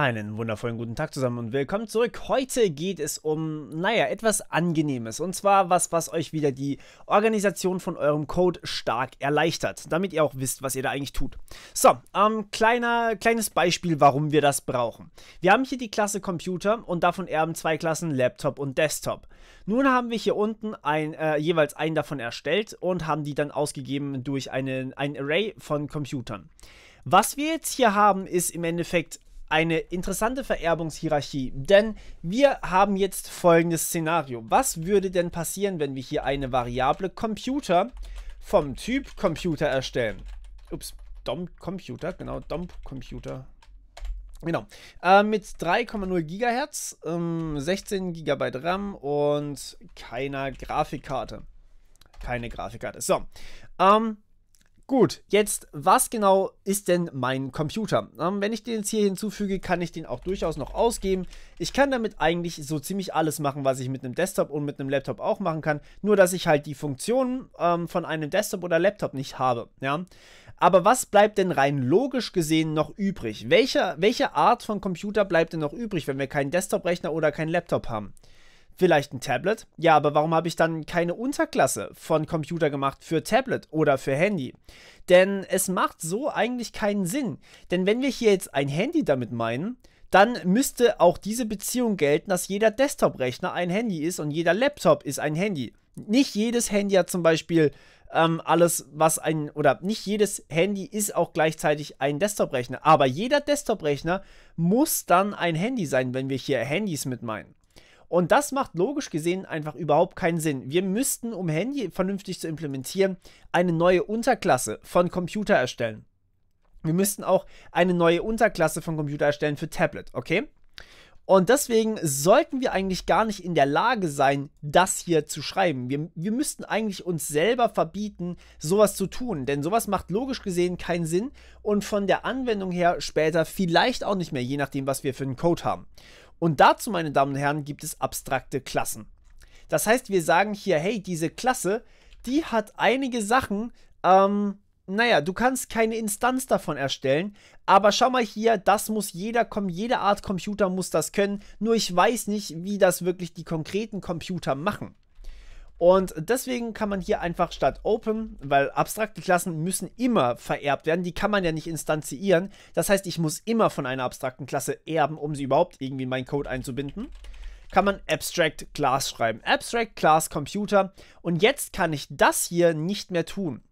Einen wundervollen guten Tag zusammen und willkommen zurück. Heute geht es um, naja, etwas Angenehmes. Und zwar was, was euch wieder die Organisation von eurem Code stark erleichtert, damit ihr auch wisst, was ihr da eigentlich tut. So, ähm, kleiner, kleines Beispiel, warum wir das brauchen. Wir haben hier die Klasse Computer und davon erben zwei Klassen Laptop und Desktop. Nun haben wir hier unten ein, äh, jeweils einen davon erstellt und haben die dann ausgegeben durch einen, ein Array von Computern. Was wir jetzt hier haben, ist im Endeffekt eine interessante Vererbungshierarchie, denn wir haben jetzt folgendes Szenario. Was würde denn passieren, wenn wir hier eine Variable Computer vom Typ Computer erstellen? Ups, DOM Computer, genau, DOM Computer. Genau, äh, mit 3,0 GHz, ähm, 16 GB RAM und keiner Grafikkarte. Keine Grafikkarte. So, ähm, Gut, jetzt, was genau ist denn mein Computer? Ähm, wenn ich den jetzt hier hinzufüge, kann ich den auch durchaus noch ausgeben. Ich kann damit eigentlich so ziemlich alles machen, was ich mit einem Desktop und mit einem Laptop auch machen kann. Nur, dass ich halt die Funktionen ähm, von einem Desktop oder Laptop nicht habe. Ja? Aber was bleibt denn rein logisch gesehen noch übrig? Welche, welche Art von Computer bleibt denn noch übrig, wenn wir keinen Desktop-Rechner oder keinen Laptop haben? vielleicht ein Tablet. Ja, aber warum habe ich dann keine Unterklasse von Computer gemacht für Tablet oder für Handy? Denn es macht so eigentlich keinen Sinn. Denn wenn wir hier jetzt ein Handy damit meinen, dann müsste auch diese Beziehung gelten, dass jeder Desktop-Rechner ein Handy ist und jeder Laptop ist ein Handy. Nicht jedes Handy hat zum Beispiel ähm, alles, was ein, oder nicht jedes Handy ist auch gleichzeitig ein Desktop-Rechner, aber jeder Desktop-Rechner muss dann ein Handy sein, wenn wir hier Handys mit meinen. Und das macht logisch gesehen einfach überhaupt keinen Sinn. Wir müssten, um Handy vernünftig zu implementieren, eine neue Unterklasse von Computer erstellen. Wir müssten auch eine neue Unterklasse von Computer erstellen für Tablet, okay? Und deswegen sollten wir eigentlich gar nicht in der Lage sein, das hier zu schreiben. Wir, wir müssten eigentlich uns selber verbieten, sowas zu tun, denn sowas macht logisch gesehen keinen Sinn und von der Anwendung her später vielleicht auch nicht mehr, je nachdem, was wir für einen Code haben. Und dazu, meine Damen und Herren, gibt es abstrakte Klassen. Das heißt, wir sagen hier, hey, diese Klasse, die hat einige Sachen, ähm, naja, du kannst keine Instanz davon erstellen, aber schau mal hier, das muss jeder, jede Art Computer muss das können, nur ich weiß nicht, wie das wirklich die konkreten Computer machen. Und deswegen kann man hier einfach statt Open, weil abstrakte Klassen müssen immer vererbt werden, die kann man ja nicht instanzieren. Das heißt, ich muss immer von einer abstrakten Klasse erben, um sie überhaupt irgendwie in meinen Code einzubinden. Kann man Abstract Class schreiben. Abstract Class Computer. Und jetzt kann ich das hier nicht mehr tun.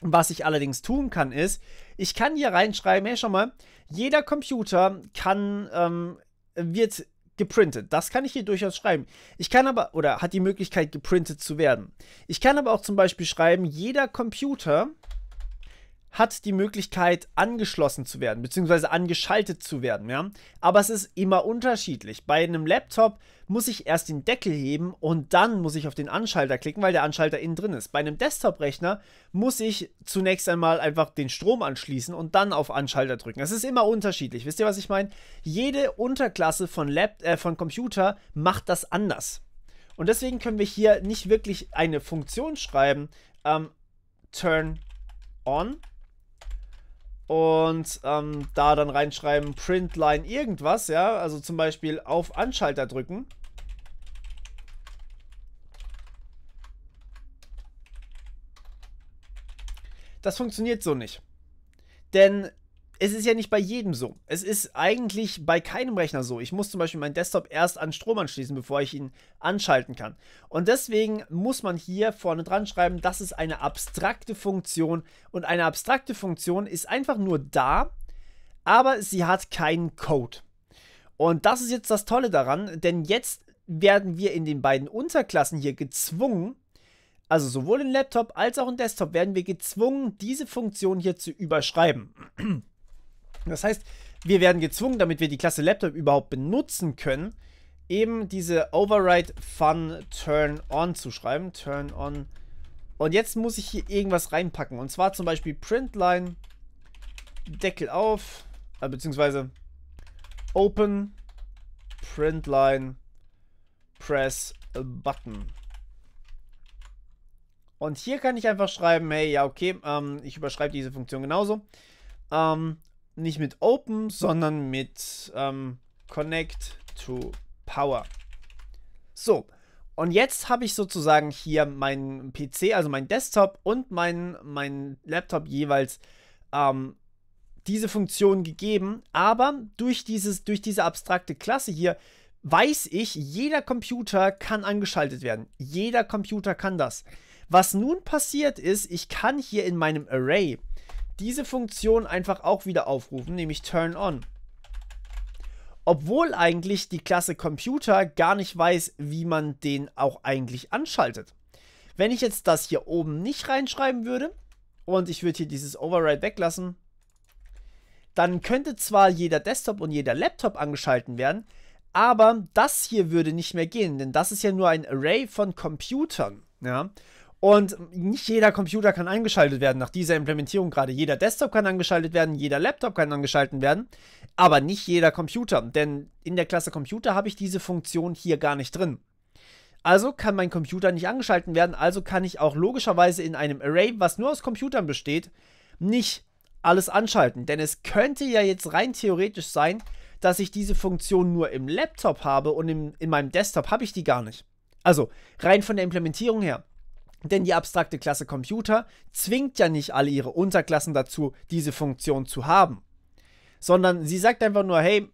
Was ich allerdings tun kann, ist, ich kann hier reinschreiben, hey, schau mal, jeder Computer kann, ähm, wird geprintet. Das kann ich hier durchaus schreiben. Ich kann aber, oder hat die Möglichkeit, geprintet zu werden. Ich kann aber auch zum Beispiel schreiben, jeder Computer hat die Möglichkeit, angeschlossen zu werden, beziehungsweise angeschaltet zu werden. Ja? Aber es ist immer unterschiedlich. Bei einem Laptop muss ich erst den Deckel heben und dann muss ich auf den Anschalter klicken, weil der Anschalter innen drin ist. Bei einem Desktop-Rechner muss ich zunächst einmal einfach den Strom anschließen und dann auf Anschalter drücken. Das ist immer unterschiedlich. Wisst ihr, was ich meine? Jede Unterklasse von, Lab äh, von Computer macht das anders. Und deswegen können wir hier nicht wirklich eine Funktion schreiben, ähm, turn on, und ähm, da dann reinschreiben Printline irgendwas, ja, also zum Beispiel auf Anschalter drücken. Das funktioniert so nicht. Denn es ist ja nicht bei jedem so. Es ist eigentlich bei keinem Rechner so. Ich muss zum Beispiel meinen Desktop erst an Strom anschließen, bevor ich ihn anschalten kann. Und deswegen muss man hier vorne dran schreiben, das ist eine abstrakte Funktion. Und eine abstrakte Funktion ist einfach nur da, aber sie hat keinen Code. Und das ist jetzt das Tolle daran, denn jetzt werden wir in den beiden Unterklassen hier gezwungen, also sowohl im Laptop als auch im Desktop werden wir gezwungen, diese Funktion hier zu überschreiben. Das heißt, wir werden gezwungen, damit wir die Klasse Laptop überhaupt benutzen können, eben diese Override Fun Turn On zu schreiben. Turn On. Und jetzt muss ich hier irgendwas reinpacken. Und zwar zum Beispiel Printline, Deckel auf, äh, beziehungsweise Open, Printline, Press Button. Und hier kann ich einfach schreiben, hey, ja, okay, ähm, ich überschreibe diese Funktion genauso. Ähm, nicht mit Open, sondern mit ähm, Connect to Power. So, und jetzt habe ich sozusagen hier meinen PC, also meinen Desktop und meinen mein Laptop jeweils ähm, diese Funktion gegeben. Aber durch, dieses, durch diese abstrakte Klasse hier weiß ich, jeder Computer kann angeschaltet werden. Jeder Computer kann das. Was nun passiert ist, ich kann hier in meinem Array diese Funktion einfach auch wieder aufrufen, nämlich Turn On. Obwohl eigentlich die Klasse Computer gar nicht weiß, wie man den auch eigentlich anschaltet. Wenn ich jetzt das hier oben nicht reinschreiben würde und ich würde hier dieses Override weglassen, dann könnte zwar jeder Desktop und jeder Laptop angeschalten werden, aber das hier würde nicht mehr gehen, denn das ist ja nur ein Array von Computern. Ja? Und nicht jeder Computer kann eingeschaltet werden nach dieser Implementierung gerade. Jeder Desktop kann angeschaltet werden, jeder Laptop kann angeschaltet werden, aber nicht jeder Computer. Denn in der Klasse Computer habe ich diese Funktion hier gar nicht drin. Also kann mein Computer nicht angeschaltet werden, also kann ich auch logischerweise in einem Array, was nur aus Computern besteht, nicht alles anschalten. Denn es könnte ja jetzt rein theoretisch sein, dass ich diese Funktion nur im Laptop habe und im, in meinem Desktop habe ich die gar nicht. Also rein von der Implementierung her. Denn die abstrakte Klasse Computer zwingt ja nicht alle ihre Unterklassen dazu, diese Funktion zu haben. Sondern sie sagt einfach nur, hey,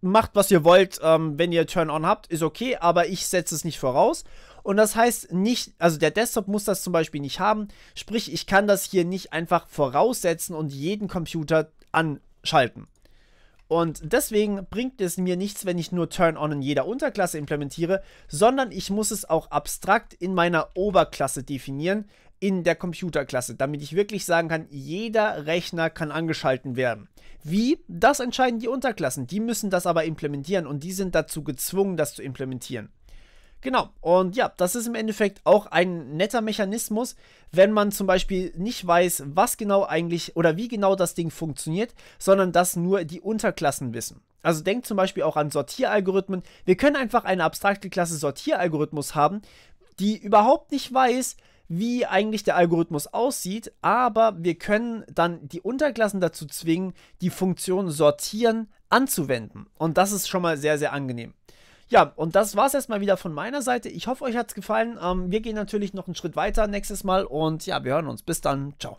macht was ihr wollt, ähm, wenn ihr Turn on habt, ist okay, aber ich setze es nicht voraus. Und das heißt nicht, also der Desktop muss das zum Beispiel nicht haben. Sprich, ich kann das hier nicht einfach voraussetzen und jeden Computer anschalten. Und deswegen bringt es mir nichts, wenn ich nur Turn-On in jeder Unterklasse implementiere, sondern ich muss es auch abstrakt in meiner Oberklasse definieren, in der Computerklasse, damit ich wirklich sagen kann, jeder Rechner kann angeschalten werden. Wie? Das entscheiden die Unterklassen. Die müssen das aber implementieren und die sind dazu gezwungen, das zu implementieren. Genau, und ja, das ist im Endeffekt auch ein netter Mechanismus, wenn man zum Beispiel nicht weiß, was genau eigentlich oder wie genau das Ding funktioniert, sondern das nur die Unterklassen wissen. Also denkt zum Beispiel auch an Sortieralgorithmen. Wir können einfach eine abstrakte Klasse Sortieralgorithmus haben, die überhaupt nicht weiß, wie eigentlich der Algorithmus aussieht, aber wir können dann die Unterklassen dazu zwingen, die Funktion sortieren anzuwenden. Und das ist schon mal sehr, sehr angenehm. Ja, und das war es erstmal wieder von meiner Seite. Ich hoffe, euch hat es gefallen. Ähm, wir gehen natürlich noch einen Schritt weiter nächstes Mal und ja, wir hören uns. Bis dann. Ciao.